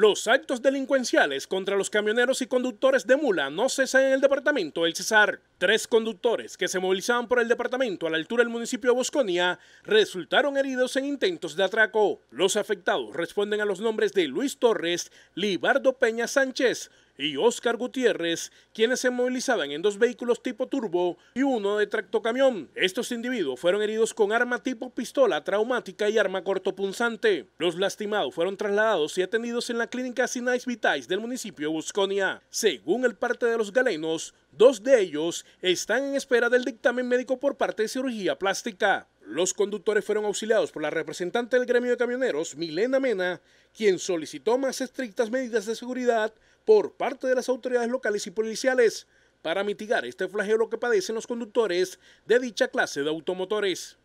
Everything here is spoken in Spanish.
Los actos delincuenciales contra los camioneros y conductores de mula no cesan en el departamento del Cesar. Tres conductores que se movilizaban por el departamento a la altura del municipio de Bosconia resultaron heridos en intentos de atraco. Los afectados responden a los nombres de Luis Torres, Libardo Peña Sánchez, y Oscar Gutiérrez, quienes se movilizaban en dos vehículos tipo turbo y uno de tractocamión. Estos individuos fueron heridos con arma tipo pistola traumática y arma cortopunzante. Los lastimados fueron trasladados y atendidos en la clínica Sinais Vitais del municipio de Busconia. Según el parte de los galenos, dos de ellos están en espera del dictamen médico por parte de cirugía plástica. Los conductores fueron auxiliados por la representante del gremio de camioneros, Milena Mena, quien solicitó más estrictas medidas de seguridad por parte de las autoridades locales y policiales para mitigar este flagelo que padecen los conductores de dicha clase de automotores.